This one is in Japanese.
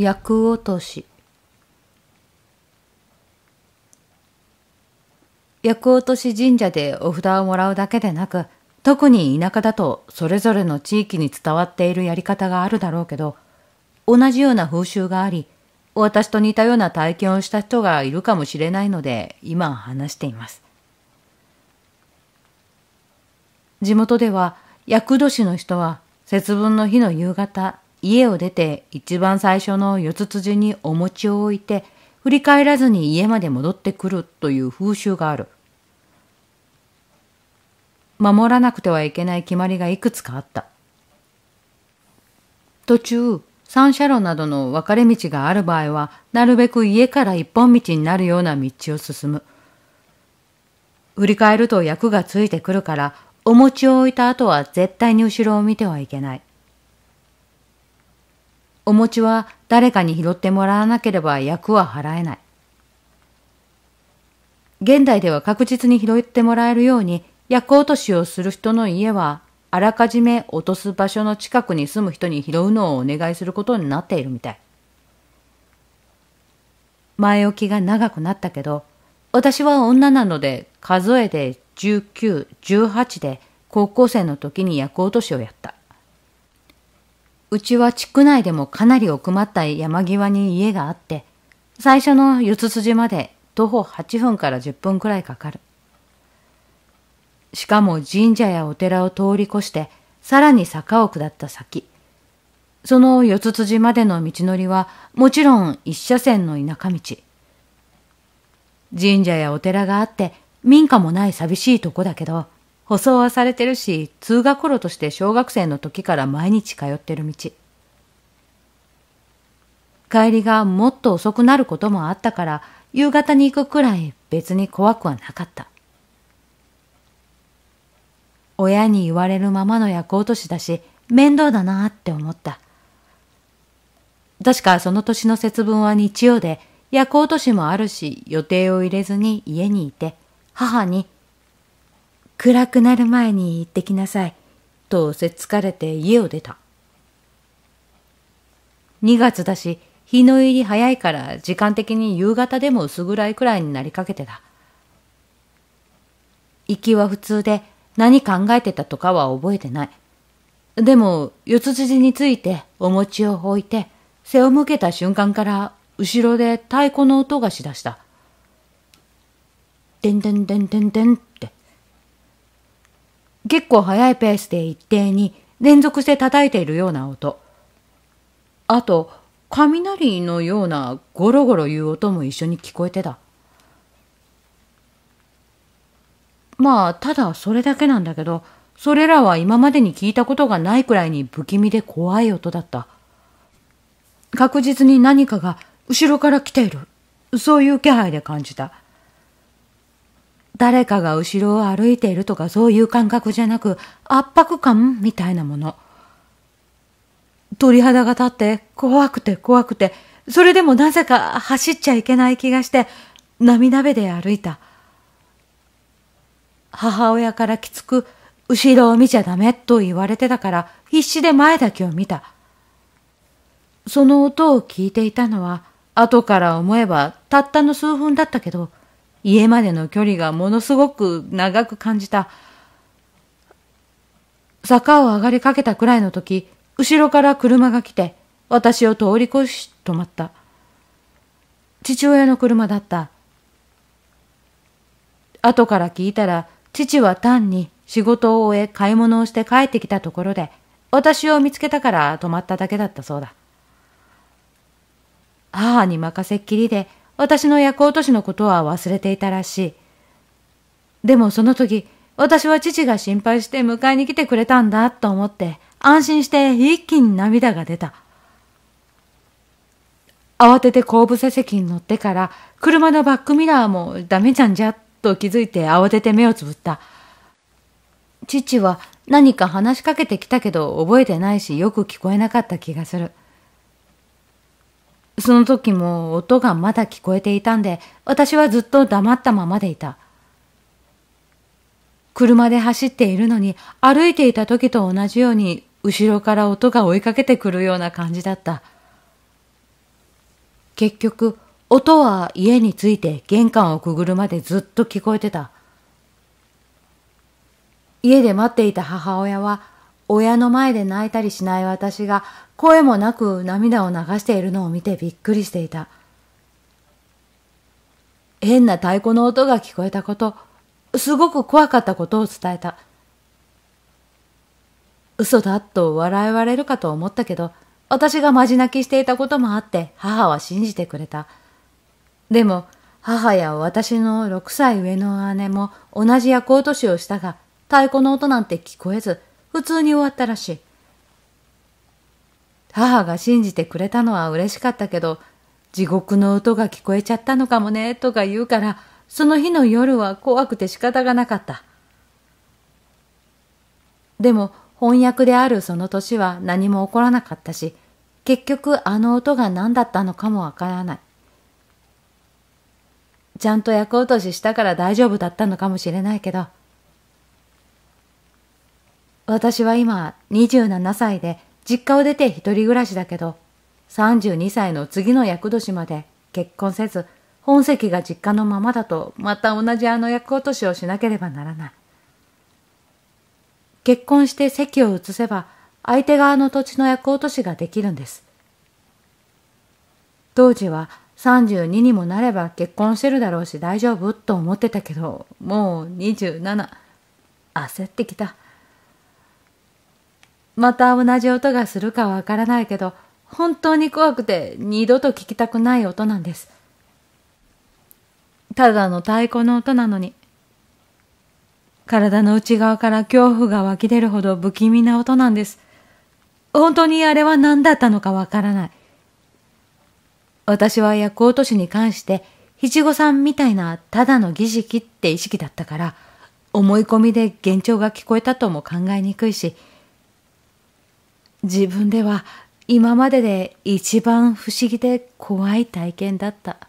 厄落とし厄落とし神社でお札をもらうだけでなく特に田舎だとそれぞれの地域に伝わっているやり方があるだろうけど同じような風習があり私と似たような体験をした人がいるかもしれないので今話しています地元では厄年の人は節分の日の夕方家を出て一番最初の四つ辻にお餅を置いて、振り返らずに家まで戻ってくるという風習がある。守らなくてはいけない決まりがいくつかあった。途中、三車路などの分かれ道がある場合は、なるべく家から一本道になるような道を進む。振り返ると役がついてくるから、お餅を置いた後は絶対に後ろを見てはいけない。お餅は誰かに拾ってもらわなければ役は払えない。現代では確実に拾ってもらえるように、役落としをする人の家は、あらかじめ落とす場所の近くに住む人に拾うのをお願いすることになっているみたい。前置きが長くなったけど、私は女なので数えで19、18で高校生の時に役落としをやった。うちは地区内でもかなり奥まった山際に家があって、最初の四つ筋まで徒歩8分から10分くらいかかる。しかも神社やお寺を通り越して、さらに坂を下った先。その四つ辻までの道のりは、もちろん一車線の田舎道。神社やお寺があって、民家もない寂しいとこだけど、舗装はされてるし、通学路として小学生の時から毎日通ってる道。帰りがもっと遅くなることもあったから、夕方に行くくらい別に怖くはなかった。親に言われるままの夜落都しだし、面倒だなって思った。確かその年の節分は日曜で、夜行都市もあるし、予定を入れずに家にいて、母に暗くなる前に行ってきなさい、とせっつかれて家を出た。2月だし、日の入り早いから時間的に夕方でも薄暗いくらいになりかけてた。行きは普通で何考えてたとかは覚えてない。でも、四つ筋についてお餅を置いて、背を向けた瞬間から後ろで太鼓の音がしだした。でんでんでんでんでんって。結構速いペースで一定に連続して叩いているような音。あと、雷のようなゴロゴロいう音も一緒に聞こえてた。まあ、ただそれだけなんだけど、それらは今までに聞いたことがないくらいに不気味で怖い音だった。確実に何かが後ろから来ている。そういう気配で感じた。誰かが後ろを歩いているとかそういう感覚じゃなく、圧迫感みたいなもの。鳥肌が立って怖くて怖くて、それでもなぜか走っちゃいけない気がして、涙目で歩いた。母親からきつく、後ろを見ちゃダメと言われてたから必死で前だけを見た。その音を聞いていたのは後から思えばたったの数分だったけど家までの距離がものすごく長く感じた。坂を上がりかけたくらいの時、後ろから車が来て、私を通り越し止まった。父親の車だった。後から聞いたら、父は単に仕事を終え買い物をして帰ってきたところで、私を見つけたから止まっただけだったそうだ。母に任せっきりで私の夜行都市のことは忘れていたらしい。でもその時、私は父が心配して迎えに来てくれたんだと思って、安心して一気に涙が出た。慌てて後部座席に乗ってから、車のバックミラーもダメじゃんじゃ、と気づいて慌てて目をつぶった。父は何か話しかけてきたけど覚えてないしよく聞こえなかった気がする。その時も音がまだ聞こえていたんで、私はずっと黙ったままでいた。車で走っているのに、歩いていた時と同じように、後ろから音が追いかけてくるような感じだった。結局、音は家に着いて玄関をくぐるまでずっと聞こえてた。家で待っていた母親は、親の前で泣いたりしない私が声もなく涙を流しているのを見てびっくりしていた。変な太鼓の音が聞こえたこと、すごく怖かったことを伝えた。嘘だと笑われるかと思ったけど、私がまじ泣きしていたこともあって母は信じてくれた。でも母や私の6歳上の姉も同じ夜行都市をしたが太鼓の音なんて聞こえず普通に終わったらしい。母が信じてくれたのは嬉しかったけど、地獄の音が聞こえちゃったのかもね、とか言うから、その日の夜は怖くて仕方がなかった。でも、翻訳であるその年は何も起こらなかったし、結局あの音が何だったのかもわからない。ちゃんと役落とししたから大丈夫だったのかもしれないけど、私は今27歳で実家を出て一人暮らしだけど、32歳の次の厄年まで結婚せず、本籍が実家のままだとまた同じあの役落としをしなければならない。結婚して席を移せば相手側の土地の役落としができるんです。当時は32にもなれば結婚してるだろうし大丈夫と思ってたけど、もう27。焦ってきた。また同じ音がするかわからないけど、本当に怖くて二度と聞きたくない音なんです。ただの太鼓の音なのに、体の内側から恐怖が湧き出るほど不気味な音なんです。本当にあれは何だったのかわからない。私は薬落都市に関して、七五三みたいなただの儀式って意識だったから、思い込みで幻聴が聞こえたとも考えにくいし、自分では今までで一番不思議で怖い体験だった